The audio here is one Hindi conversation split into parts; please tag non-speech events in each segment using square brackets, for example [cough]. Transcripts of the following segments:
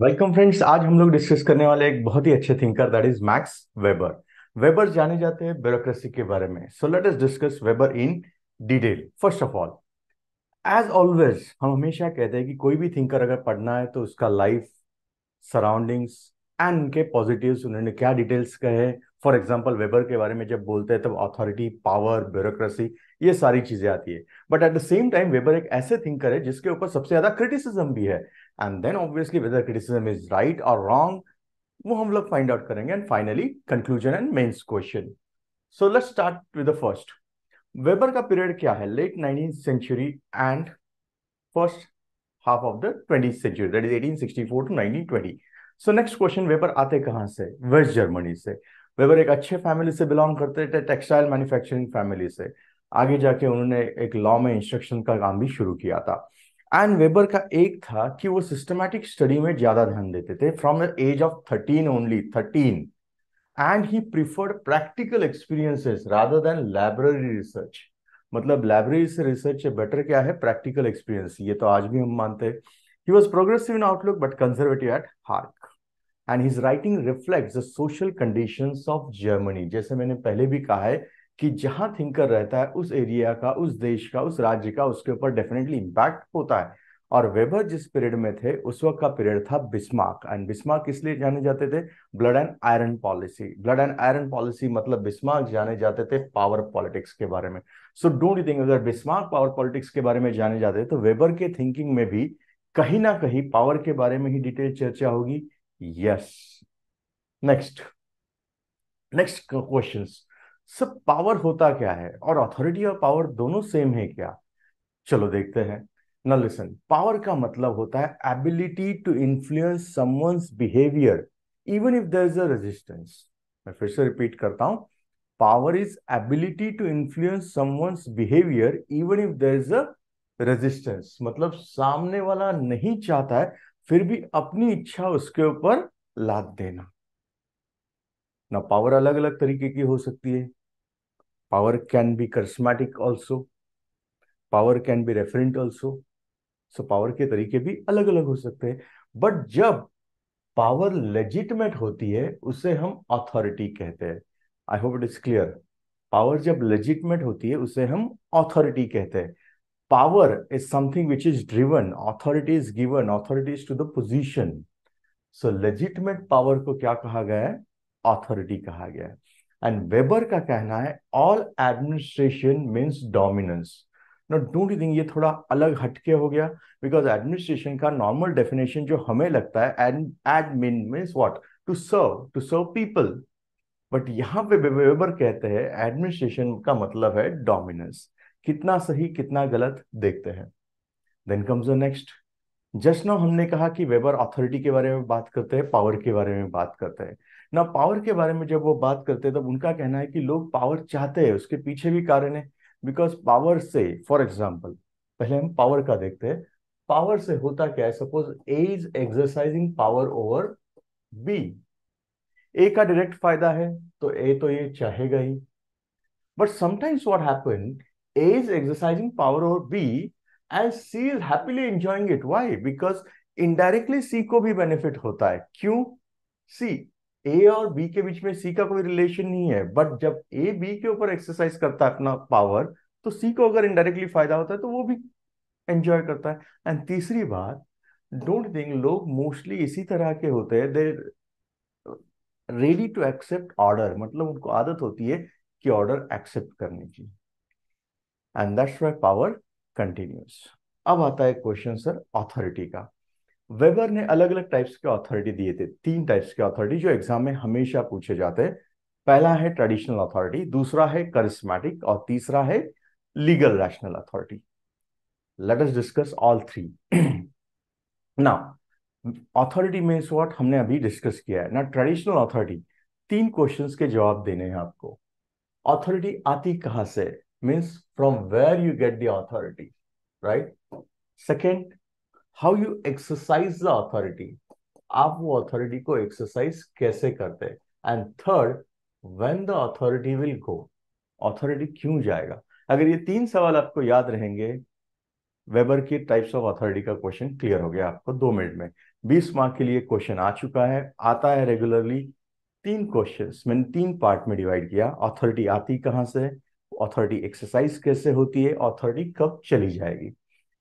वेलकम फ्रेंड्स आज हम लोग डिस्कस करने वाले एक बहुत ही अच्छे thinker that is Max Weber Weber जाने जाते हैं ब्यूरोक्रेसी के बारे में so let us discuss Weber in detail first of all as always हम हमेशा कहते हैं कि कोई भी थिंकर अगर पढ़ना है तो उसका लाइफ सराउंडिंग्स एंड उनके पॉजिटिव उन्होंने क्या डिटेल्स कहे फॉर एग्जाम्पल वेबर के बारे में जब बोलते हैं तब अथॉरिटी पावर ब्यूरोक्रेसी ये सारी चीजें आती है but at the same time Weber एक ऐसे थिंकर है जिसके ऊपर सबसे ज्यादा क्रिटिसिज्म भी है and then obviously whether criticism is right और रॉन्ग वो हम लोग फाइंड आउट करेंगे and finally conclusion and mains question so let's start with the first Weber का पीरियड क्या है late nineteen century and first half of the twenty century that is 1864 to 1920 so next question Weber आते कहाँ से वेस्ट जर्मनी से वेबर एक अच्छे फैमिली से बिलोंग करते थे टेक्सटाइल मैन्युफैक्चरिंग फैमिली से आगे जाके उन्होंने एक लॉ में इंस्ट्रक्शन का काम भी शुरू किया था एंड वेबर का एक था कि वो सिस्टमैटिक स्टडी में ज्यादा ध्यान देते थे from the age of thirteen only thirteen and he preferred practical experiences rather than library research मतलब लाइब्रेरी से रिसर्च से बेटर क्या है प्रैक्टिकल एक्सपीरियंस ये तो आज भी हम मानते हैं he was progressive in outlook but conservative at heart and his writing reflect the social condition of Germany जैसे मैंने पहले भी कहा है कि जहां थिंकर रहता है उस एरिया का उस देश का उस राज्य का उसके ऊपर डेफिनेटली इम्पैक्ट होता है और वेबर जिस पीरियड में थे उस वक्त का पीरियड था बिस्मार्क एंड बिस्मार्क इसलिए जाने जाते थे blood and iron policy blood and iron policy मतलब बिस्मार्क जाने जाते थे पावर पॉलिटिक्स के बारे में सो डोंट थिंक अगर बिस्मार्क पावर पॉलिटिक्स के बारे में जाने जाते तो वेबर के थिंकिंग में भी कहीं ना कहीं पावर के बारे में ही डिटेल चर्चा होगी यस नेक्स्ट नेक्स्ट क्वेश्चन सब पावर होता क्या है और अथॉरिटी और पावर दोनों सेम है क्या चलो देखते हैं ना लिसन पावर का मतलब होता है ability to influence someone's behaviour even if there is a resistance मैं फिर से रिपीट करता हूं power is ability to influence someone's behaviour even if there is a resistance मतलब सामने वाला नहीं चाहता है फिर भी अपनी इच्छा उसके ऊपर लाद देना ना पावर अलग अलग तरीके की हो सकती है Power can be charismatic also. Power can be referent also. So so, power के तरीके भी अलग अलग हो सकते हैं बट जब पावर लेजिटमेट होती है उसे हम अथॉरिटी कहते हैं I hope it is clear power जब लेजिटमेट होती है उसे हम अथॉरिटी कहते हैं power is something which is driven authority is given authority is to the position so legitimate power को क्या कहा गया है अथॉरिटी कहा गया है एंड वेबर का कहना है all administration means dominance no don't you think ये थोड़ा अलग हटके हो गया बिकॉज एडमिनिस्ट्रेशन का नॉर्मल डेफिनेशन जो हमें लगता है admin means what to serve to serve people but यहाँ पे वेबर कहते हैं एडमिनिस्ट्रेशन का मतलब है डोमिनेंस कितना सही कितना गलत देखते हैं then comes the next just no हमने कहा कि वेबर अथॉरिटी के बारे में बात करते हैं पावर के बारे में बात करते हैं ना पावर के बारे में जब वो बात करते हैं तब उनका कहना है कि लोग पावर चाहते हैं उसके पीछे भी कारण है बिकॉज पावर से फॉर एग्जाम्पल पहले हम पावर का देखते हैं पावर से होता क्या है suppose A is exercising power over B A का डायरेक्ट फायदा है तो ए तो ये चाहेगा ही but sometimes what happen A is exercising power over B and C is happily enjoying it why because indirectly C को भी बेनिफिट होता है क्यों सी ए और बी के बीच में सी का कोई रिलेशन नहीं है बट जब ए बी के ऊपर एक्सरसाइज करता है अपना पावर तो सी को अगर इनडायरेक्टली फायदा होता है तो वो भी एंजॉय करता है एंड तीसरी बात डोंट थिंक लोग मोस्टली इसी तरह के होते हैं they're ready to accept order मतलब उनको आदत होती है कि ऑर्डर एक्सेप्ट करने की and that's why power continues अब आता है क्वेश्चन सर ऑथोरिटी का वेबर ने अलग अलग टाइप्स के अथॉरिटी दिए थे तीन टाइप्स के अथॉरिटी जो एग्जाम में हमेशा पूछे जाते हैं पहला है ट्रेडिशनल अथॉरिटी दूसरा है करिस्मेटिक और तीसरा है legal rational authority let us discuss all three now authority में व्हाट हमने अभी डिस्कस किया है ना ट्रेडिशनल अथॉरिटी तीन क्वेश्चंस के जवाब देने हैं आपको अथॉरिटी आती कहां से means from where you get the authority right second how you exercise the authority आप वो अथॉरिटी को एक्सरसाइज कैसे करते and third when the authority will go authority क्यों जाएगा अगर ये तीन सवाल आपको याद रहेंगे वेबर के टाइप्स ऑफ अथॉरिटी का क्वेश्चन क्लियर हो गया आपको दो मिनट में बीस मार्क के लिए क्वेश्चन आ चुका है आता है रेगुलरली तीन क्वेश्चन मैंने तीन पार्ट में डिवाइड किया अथॉरिटी आती कहाँ से अथॉरिटी एक्सरसाइज कैसे होती है अथॉरिटी कब चली जाएगी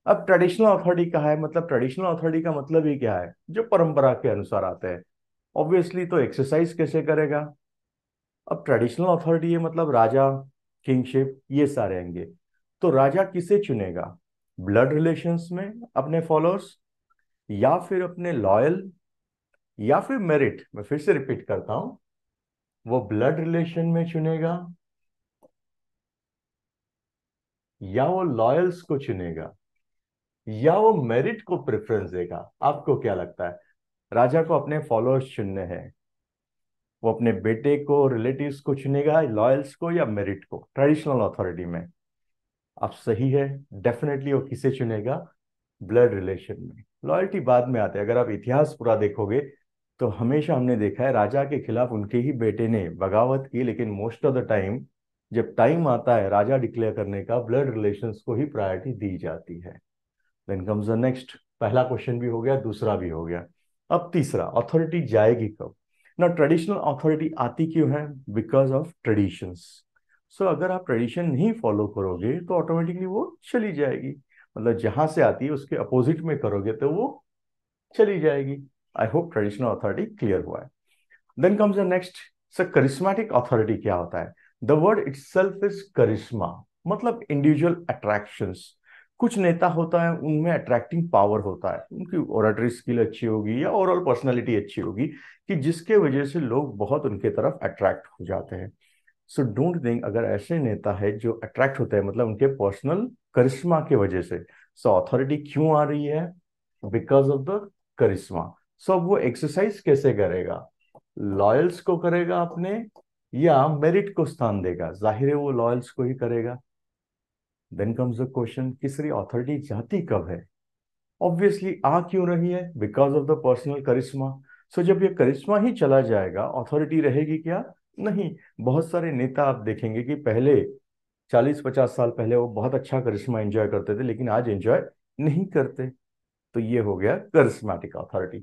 अब ट्रेडिशनल अथॉरिटी कहा है मतलब ट्रेडिशनल अथॉरिटी का मतलब ही क्या है जो परंपरा के अनुसार आते हैं ऑब्वियसली तो एक्सरसाइज कैसे करेगा अब ट्रेडिशनल अथॉरिटी ये मतलब राजा किंगशिप ये सारे आएंगे तो राजा किसे चुनेगा ब्लड रिलेशंस में अपने फॉलोअर्स या फिर अपने लॉयल या फिर मेरिट मैं फिर से रिपीट करता हूं वो ब्लड रिलेशन में चुनेगा या वो लॉयल्स को चुनेगा या वो मेरिट को प्रेफरेंस देगा आपको क्या लगता है राजा को अपने फॉलोअर्स चुनने हैं वो अपने बेटे को रिलेटिव्स को चुनेगा लॉयल्स को या मेरिट को ट्रेडिशनल अथॉरिटी में आप सही है डेफिनेटली वो किसे चुनेगा ब्लड रिलेशन में लॉयल्टी बाद में आते है अगर आप इतिहास पूरा देखोगे तो हमेशा हमने देखा है राजा के खिलाफ उनके ही बेटे ने बगावत की लेकिन मोस्ट ऑफ द टाइम जब टाइम आता है राजा डिक्लेयर करने का ब्लड रिलेशन को ही प्रायोरिटी दी जाती है देन कम्स द नेक्स्ट पहला क्वेश्चन भी हो गया दूसरा भी हो गया अब तीसरा अथॉरिटी जाएगी कब ना ट्रेडिशनल अथॉरिटी आती क्यों है बिकॉज ऑफ ट्रेडिशंस सो अगर आप ट्रेडिशन नहीं फॉलो करोगे तो ऑटोमेटिकली वो चली जाएगी मतलब जहां से आती है उसके अपोजिट में करोगे तो वो चली जाएगी I hope traditional authority clear हुआ है then comes the next sir charismatic authority क्या होता है the word itself is charisma मतलब इंडिविजुअल अट्रैक्शंस कुछ नेता होता है उनमें अट्रैक्टिंग पावर होता है उनकी ऑरेटरी स्किल अच्छी होगी या ओवरऑल पर्सनैलिटी अच्छी होगी कि जिसके वजह से लोग बहुत उनके तरफ अट्रैक्ट हो जाते हैं सो डोंट थिंक अगर ऐसे नेता है जो अट्रैक्ट होते हैं मतलब उनके पर्सनल करिश्मा के वजह से सो अथॉरिटी क्यों आ रही है because of the charisma so अब वो एक्सरसाइज कैसे करेगा लॉयल्स को करेगा अपने या मेरिट को स्थान देगा जाहिर है वो लॉयल्स को ही करेगा देन कम्स द क्वेश्चन किसरी सर अथॉरिटी जाती कब है ऑब्वियसली आ क्यों रही है because of the personal charisma so जब ये करिश्मा ही चला जाएगा अथॉरिटी रहेगी क्या नहीं बहुत सारे नेता आप देखेंगे कि पहले चालीस पचास साल पहले वो बहुत अच्छा करिश्मा एंजॉय करते थे लेकिन आज एंजॉय नहीं करते तो ये हो गया करिश्मेटिक अथॉरिटी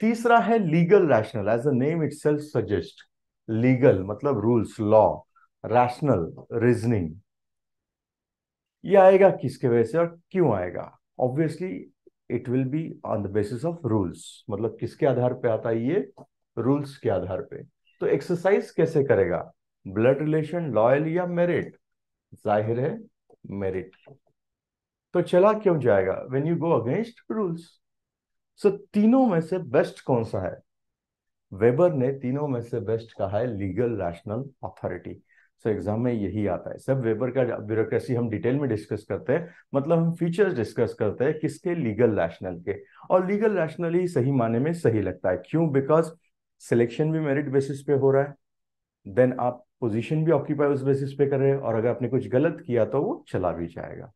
तीसरा है legal rational as a name itself suggest legal मतलब रूल्स लॉ रैशनल रीजनिंग ये आएगा किसके वजह से और क्यों आएगा obviously it will be on the basis of rules मतलब किसके आधार पे आता है ये रूल्स के आधार पे तो एक्सरसाइज कैसे करेगा ब्लड रिलेशन लॉयल या मेरिट जाहिर है मेरिट तो चला क्यों जाएगा when you go against rules so तीनों में से बेस्ट कौन सा है वेबर ने तीनों में से बेस्ट कहा है legal rational authority so exam में यही आता है सब वेबर का ब्यूरोक्रेसी हम डिटेल में डिस्कस करते हैं मतलब हम फीचर्स डिस्कस करते हैं किसके लीगल रैशनल के और लीगल रैशनल ही सही माने में सही लगता है क्यों बिकॉज सिलेक्शन भी मेरिट बेसिस पे हो रहा है देन आप पोजीशन भी ऑक्यूपाई उस बेसिस पे कर रहे हैं और अगर आपने कुछ गलत किया तो वो चला भी जाएगा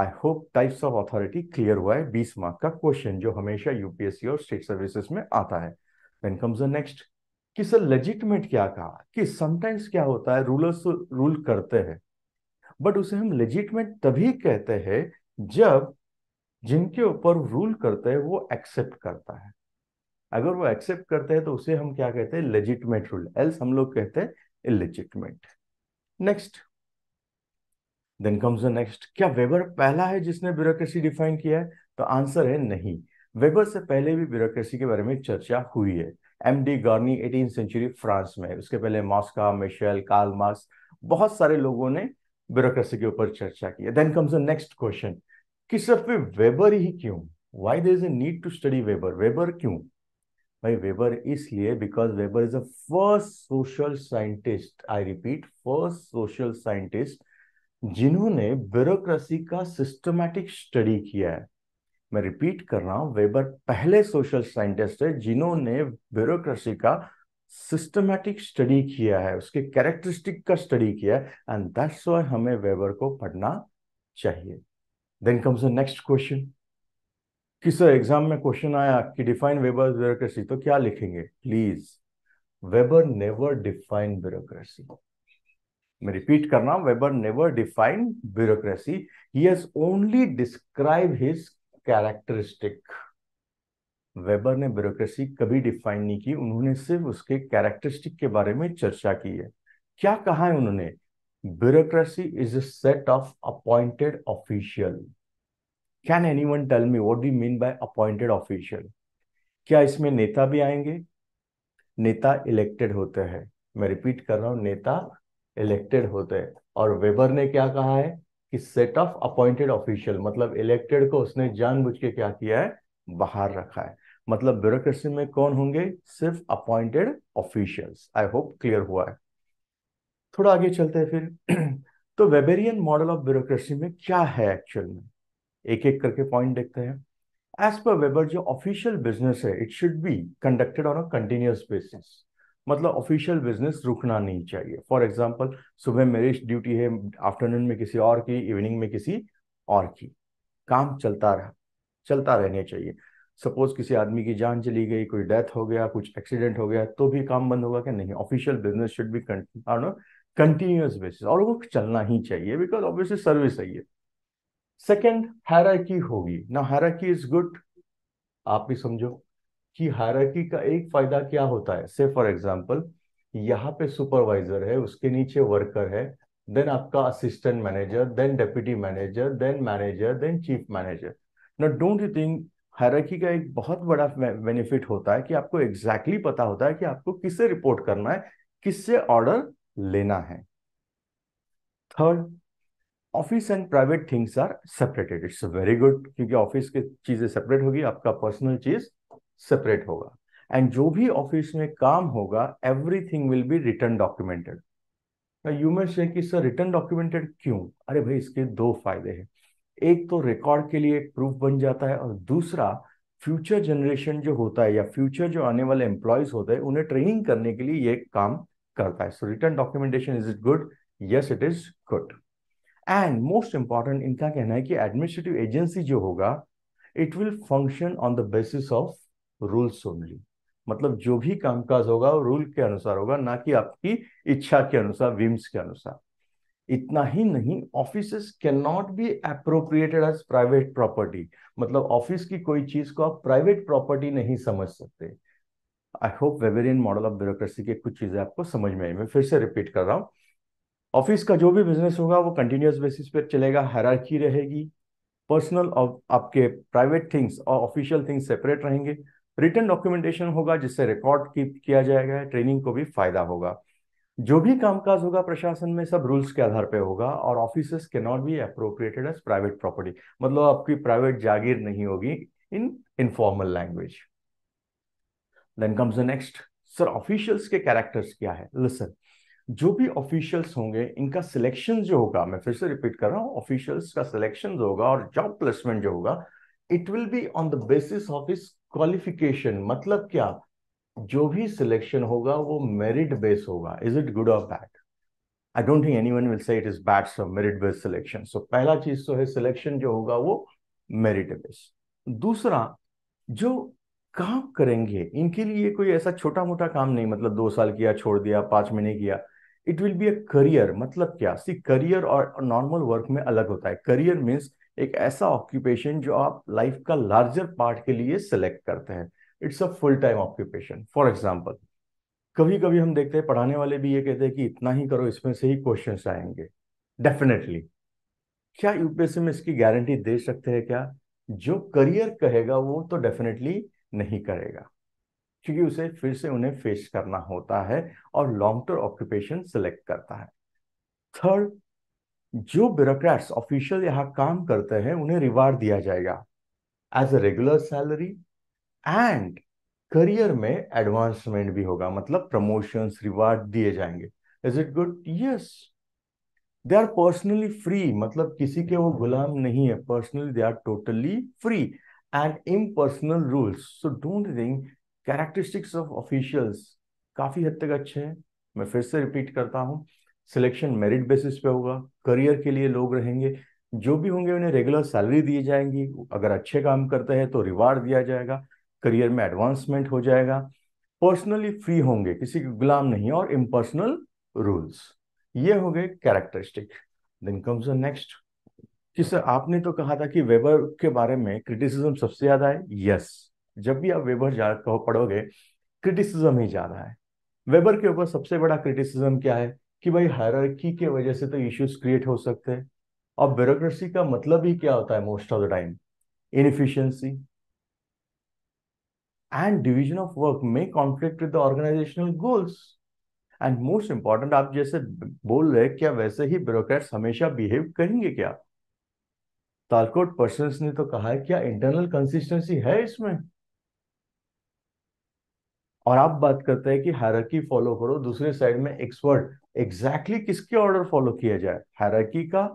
I hope types of authority clear हुआ है बीस मार्क का क्वेश्चन जो हमेशा यूपीएससी और स्टेट सर्विसेज में आता है देन कम्स द नेक्स्ट कि सर लेजिटमेट क्या कहा कि समटाइम्स क्या होता है रूलर्स रूल तो करते हैं बट उसे हम लेजिटमेट तभी कहते हैं जब जिनके ऊपर रूल करते हैं वो एक्सेप्ट करता है अगर वो एक्सेप्ट करते हैं तो उसे हम क्या कहते हैं लेजिटमेट रूल एल्स हम लोग कहते हैं illegitimate next then comes the next क्या वेबर पहला है जिसने ब्यूरोक्रेसी डिफाइन किया है तो आंसर है नहीं वेबर से पहले भी ब्यूरोक्रेसी के बारे में चर्चा हुई है M D Gournay eighteen century France में उसके पहले मॉस्का मिशेल कार्ल मार्क्स बहुत सारे लोगों ने ब्यूरोक्रेसी के ऊपर चर्चा की देन कम्स नेक्स्ट क्वेश्चन कि सिर्फ वेबर ही क्यों why there is a need to study Weber Weber क्यों भाई वेबर इसलिए because Weber is a first social scientist I repeat first social scientist जिन्होंने ब्यूरोक्रेसी का सिस्टमैटिक स्टडी किया है मैं रिपीट कर रहा हूं वेबर पहले सोशल साइंटिस्ट है जिन्होंने ब्यूरोक्रेसी का सिस्टमैटिक स्टडी किया है उसके कैरेक्टरिस्टिक का स्टडी किया है एंड दैट्स वाई हमें वेबर को पढ़ना चाहिए देन कम्स नेक्स्ट क्वेश्चन किस एग्जाम में क्वेश्चन आया कि डिफाइन वेबर ब्यूरोक्रेसी तो क्या लिखेंगे please Weber never define bureaucracy मैं रिपीट कर रहा हूं Weber never define bureaucracy he has only describe his characteristic Weber ने ब्यूरोक्रेसी कभी डिफाइन नहीं की उन्होंने सिर्फ उसके कैरेक्टरिस्टिक के बारे में चर्चा की है क्या कहा है उन्होंने bureaucracy is a set of appointed official can anyone tell me what do mean by appointed official क्या इसमें नेता भी आएंगे नेता इलेक्टेड होते हैं मैं रिपीट कर रहा हूं नेता इलेक्टेड होते हैं और वेबर ने क्या कहा है कि सेट ऑफ अपॉइंटेड ऑफिशियल मतलब इलेक्टेड को उसने जानबूझ के क्या किया है बाहर रखा है मतलब ब्यूरोक्रेसी में कौन होंगे सिर्फ appointed officials I hope clear हुआ है थोड़ा आगे चलते हैं फिर [clears throat] तो वेबेरियन मॉडल ऑफ ब्यूरोक्रेसी में क्या है एक्चुअल में एक एक करके पॉइंट देखते हैं एज पर वेबर जो ऑफिशियल बिजनेस है it should be conducted on a continuous basis मतलब ऑफिशियल बिजनेस रुकना नहीं चाहिए फॉर एग्जाम्पल सुबह मेरी ड्यूटी है आफ्टरनून में किसी और की इवनिंग में किसी और की काम चलता रहा चलता रहने चाहिए सपोज किसी आदमी की जान चली गई कोई डेथ हो गया कुछ एक्सीडेंट हो गया तो भी काम बंद होगा कि नहीं official business should be continuous basis और वो चलना ही चाहिए बिकॉज ऑब्वियसली सर्विस है सेकेंड हैराकी होगी ना हैराकी इज गुड आप भी समझो कि हायरकी का एक फायदा क्या होता है से फॉर एग्जाम्पल यहाँ पे सुपरवाइजर है उसके नीचे वर्कर है देन आपका assistant manager then deputy manager then manager then chief manager न डोंट यू थिंक हायरकी का एक बहुत बड़ा बेनिफिट होता है कि आपको एग्जैक्टली exactly पता होता है कि आपको किससे रिपोर्ट करना है किससे ऑर्डर लेना है third office and private things are separated it's very good क्योंकि ऑफिस की चीजें सेपरेट होगी आपका पर्सनल चीज सेपरेट होगा एंड जो भी ऑफिस में काम होगा everything will be written documented you may say sir return documented क्यों अरे भाई इसके दो फायदे हैं एक तो रिकॉर्ड के लिए एक प्रूफ बन जाता है और दूसरा फ्यूचर जनरेशन जो होता है या फ्यूचर जो आने वाले एम्प्लॉयज होते हैं उन्हें ट्रेनिंग करने के लिए ये काम करता है so written documentation is it good yes it is good and most important इनका कहना है कि एडमिनिस्ट्रेटिव एजेंसी जो होगा it will function on the basis of rules only मतलब जो भी कामकाज होगा वो रूल के अनुसार होगा ना कि आपकी इच्छा के अनुसार विम्स के अनुसार इतना ही नहीं office can not be appropriated as private property मतलब ऑफिस की कोई चीज को आप प्राइवेट प्रॉपर्टी नहीं समझ सकते I hope Weberian model of bureaucracy के कुछ चीजें आपको समझ में आई मैं फिर से रिपीट कर रहा हूँ ऑफिस का जो भी बिजनेस होगा वो कंटिन्यूस बेसिस पर चलेगा हायरार्की रहेगी पर्सनल आपके प्राइवेट थिंग्स और ऑफिशियल थिंग्स सेपरेट रहेंगे रिटर्न डॉक्यूमेंटेशन होगा जिससे रिकॉर्ड कीप किया जाएगा ट्रेनिंग को भी फायदा होगा जो भी कामकाज होगा प्रशासन में सब रूल्स के आधार पे होगा और ऑफिस के not be appropriated as private property मतलब आपकी प्राइवेट जागीर नहीं होगी in informal language then comes the next sir officials के कैरेक्टर्स क्या है लिसन जो भी ऑफिशियल्स होंगे इनका सिलेक्शन जो होगा मैं फिर से रिपीट कर रहा हूँ ऑफिशियल्स का सिलेक्शन जो होगा और जॉब प्लेसमेंट जो होगा it will be on the basis of his qualification मतलब क्या जो भी सिलेक्शन होगा वो मेरिट बेस होगा इज इट गुड और bad I don't think anyone will say it is bad so merit base selection so पहला चीज तो है सिलेक्शन जो होगा वो मेरिट बेस दूसरा जो काम करेंगे इनके लिए कोई ऐसा छोटा मोटा काम नहीं मतलब दो साल किया छोड़ दिया पांच महीने किया it will be a career मतलब क्या सी करियर और नॉर्मल वर्क में अलग होता है करियर मीन्स एक ऐसा ऑक्यूपेशन जो आप लाइफ का लार्जर पार्ट के लिए सिलेक्ट करते हैं it's a full time occupation for example कभी कभी हम देखते हैं पढ़ाने वाले भी ये कहते हैं कि इतना ही करो इसमें से ही क्वेश्चन आएंगे डेफिनेटली क्या यूपीएससी में इसकी गारंटी दे सकते हैं क्या जो करियर कहेगा वो तो डेफिनेटली नहीं करेगा क्योंकि उसे फिर से उन्हें फेस करना होता है और लॉन्ग टर्म ऑक्यूपेशन सिलेक्ट करता है थर्ड जो ब्यूरोक्रेट्स ऑफिशियल यहाँ काम करते हैं उन्हें रिवार्ड दिया जाएगा as a regular salary and career में एडवांसमेंट भी होगा मतलब प्रमोशंस रिवार्ड दिए जाएंगे is it good yes they are personally free मतलब किसी के वो गुलाम नहीं है personally they are totally free and personal rules so don't think characteristics of officials काफी हद तक अच्छे हैं मैं फिर से रिपीट करता हूं सिलेक्शन मेरिट बेसिस पे होगा करियर के लिए लोग रहेंगे जो भी होंगे उन्हें रेगुलर सैलरी दी जाएंगी अगर अच्छे काम करते हैं तो रिवार्ड दिया जाएगा करियर में एडवांसमेंट हो जाएगा पर्सनली फ्री होंगे किसी के गुलाम नहीं और इम्पर्सनल रूल्स ये हो गए characteristic then comes a next कि सर आपने तो कहा था कि वेबर के बारे में क्रिटिसिज्म सबसे ज्यादा है यस जब भी आप वेबर जा पढ़ोगे क्रिटिसिज्म ही ज्यादा है वेबर के ऊपर सबसे बड़ा क्रिटिसिज्म क्या है कि भाई हायरकी के वजह से तो इश्यूज क्रिएट हो सकते हैं और ब्यूरोक्रेसी का मतलब ही क्या होता है most of the time inefficiency and division of work में conflict with organizational goals and most important आप जैसे बोल रहे क्या वैसे ही ब्यूरोक्रेट्स हमेशा बिहेव करेंगे क्या तालकोट पर्सन ने तो कहा है क्या इंटरनल कंसिस्टेंसी है इसमें और आप बात करते हैं कि हैरकी फॉलो करो दूसरे साइड में एक्सपर्ट एग्जैक्टली exactly किसके ऑर्डर फॉलो किया जाए हैरकी का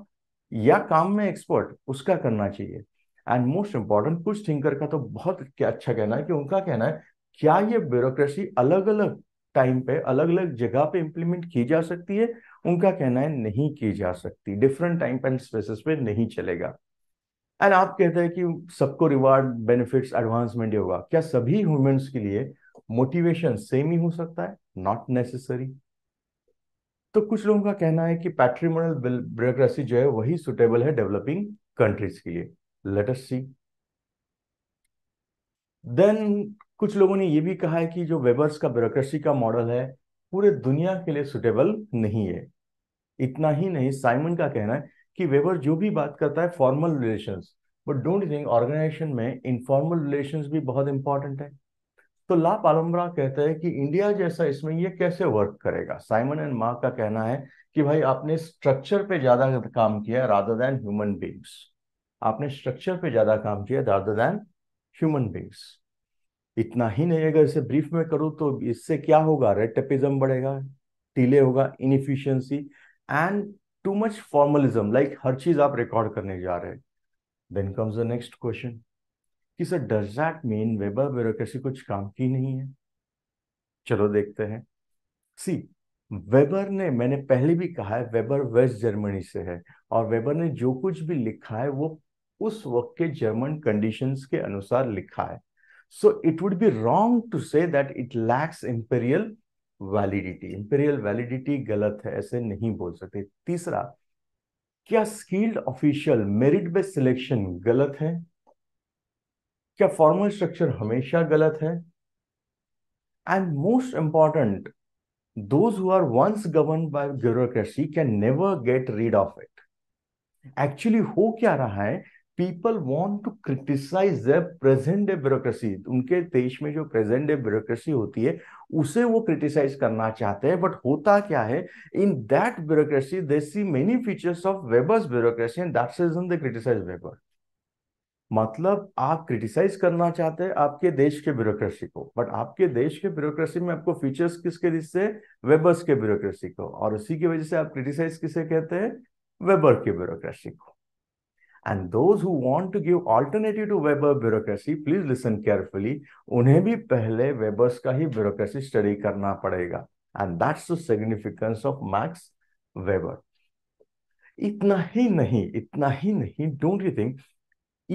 या काम में एक्सपर्ट उसका करना चाहिए एंड मोस्ट इंपॉर्टेंट कुछ थिंकर का तो बहुत अच्छा कहना है कि उनका कहना है क्या ये ब्यूरोक्रेसी अलग अलग टाइम पे अलग अलग जगह पे इंप्लीमेंट की जा सकती है उनका कहना है नहीं की जा सकती डिफरेंट टाइम एंड स्पेसिस पे नहीं चलेगा एंड आप कहते हैं कि सबको रिवार्ड बेनिफिट्स एडवांसमेंट होगा क्या सभी ह्यूमंस के लिए मोटिवेशन सेम ही हो सकता है नॉट नेसेसरी तो कुछ लोगों का कहना है कि पैट्रीमोनल ब्यूरोक्रेसी जो है वही सुटेबल है डेवलपिंग कंट्रीज के लिए लेट अस सी देन कुछ लोगों ने यह भी कहा है कि जो वेबर्स का ब्यूरोक्रेसी का मॉडल है पूरे दुनिया के लिए सुटेबल नहीं है इतना ही नहीं साइमन का कहना है कि वेबर जो भी बात करता है formal relations but don't think organization में इनफॉर्मल रिलेशंस भी बहुत इंपॉर्टेंट है तो ला पालम्बरा कहते हैं कि इंडिया जैसा इसमें ये कैसे वर्क करेगा साइमन एंड मार्क का कहना है कि भाई आपने स्ट्रक्चर पे ज्यादा काम किया रादर देन ह्यूमन बींग्स आपने स्ट्रक्चर पे ज्यादा काम किया रादर देन ह्यूमन बींग्स इतना ही नहीं अगर इसे ब्रीफ में करूँ तो इससे क्या होगा रेड टेपिज्म बढ़ेगा टीले होगा inefficiency and too much formalism like हर चीज आप रिकॉर्ड करने जा रहे हैं then comes the next question कि sir does that mean Weber bureaucracy कुछ काम की नहीं है चलो देखते हैं सी वेबर ने मैंने पहले भी कहा है वेबर वेस्ट जर्मनी से है और वेबर ने जो कुछ भी लिखा है वो उस वक्त के जर्मन कंडीशंस के अनुसार लिखा है so it would be wrong to say that it lacks empirical validity empirical validity गलत है ऐसे नहीं बोल सकते तीसरा क्या skilled official merit based selection गलत है क्या फॉर्मल स्ट्रक्चर हमेशा गलत है and most important those who are ones govern by bureaucracy can never get rid of it actually हो क्या रहा है people want to criticize the present day bureaucracy उनके देश में जो प्रेजेंट डे ब्यूरोक्रेसी होती है उसे वो क्रिटिसाइज करना चाहते हैं बट होता क्या है in that bureaucracy they see many features of Weber's bureaucracy and that's is in the criticize Weber मतलब आप क्रिटिसाइज करना चाहते हैं आपके देश के ब्यूरोक्रेसी को बट आपके देश के ब्यूरोक्रेसी में आपको फीचर्स किसके दिखते वेबर्स के ब्यूरोक्रेसी को और उसी की वजह से आप क्रिटिसाइज किसे कहते हैं वेबर के ब्यूरोक्रेसी को and those who want to give alternative to Weber bureaucracy please listen carefully उन्हें भी पहले वेबर्स का ही ब्यूरोक्रेसी स्टडी करना पड़ेगा and that's the significance of Max Weber इतना ही नहीं इतना ही नहीं don't you think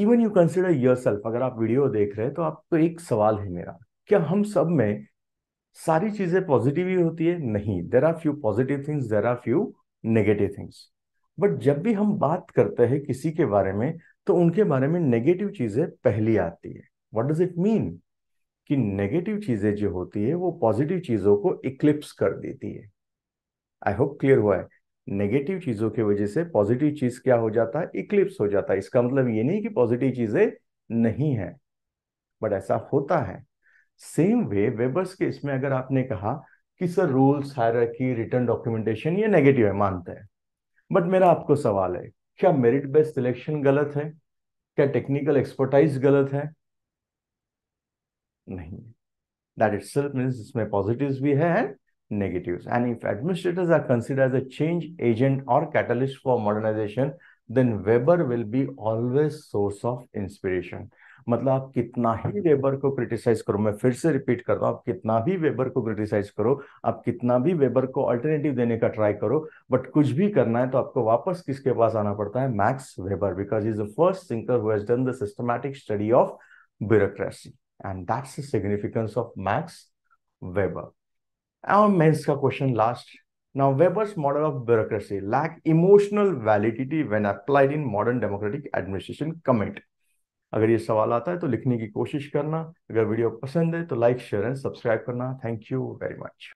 even you consider yourself अगर आप वीडियो देख रहे हैं तो आपको एक सवाल है मेरा क्या हम सब में सारी चीजें पॉजिटिव ही होती है नहीं there are few positive things there are few negative things but जब भी हम बात करते हैं किसी के बारे में तो उनके बारे में नेगेटिव चीजें पहली आती है वट डज इट मीन कि नेगेटिव चीजें जो होती है वो पॉजिटिव चीजों को इक्लिप्स कर देती है आई होप क्लियर हुआ है नेगेटिव चीजों की वजह से पॉजिटिव चीज क्या हो जाता है इक्लिप्स हो जाता है इसका मतलब ये नहीं कि पॉजिटिव चीजें नहीं है बट ऐसा होता है सेम वे वेबर्स के इसमें अगर आपने कहा कि sir rules hierarchy written documentation ये नेगेटिव है मानते हैं बट मेरा आपको सवाल है क्या मेरिट बेस्ड सिलेक्शन गलत है क्या टेक्निकल एक्सपर्टाइज गलत है नहीं दैट इट सेल्फ मीन्स इसमें पॉजिटिव भी है and negatives. And if administrators are considered as a change agent or catalyst for modernization, then Weber will be always source of inspiration. मतलब आप कितना ही वेबर हाँ। को क्रिटिसाइज करो मैं फिर से रिपीट करता हूँ आप कितना भी वेबर को क्रिटिसाइज करो आप कितना भी वेबर को अल्टरनेटिव देने का ट्राई करो बट कुछ भी करना है तो आपको वापस किसके पास आना पड़ता है Max Weber because is the first thinker who has done the systematic study of bureaucracy and that's the significance of Max Weber और मैं इसका question last now Weber's model of bureaucracy lack emotional validity when applied in modern democratic administration comment अगर ये सवाल आता है तो लिखने की कोशिश करना अगर वीडियो पसंद है तो लाइक शेयर एंड सब्सक्राइब करना थैंक यू वेरी मच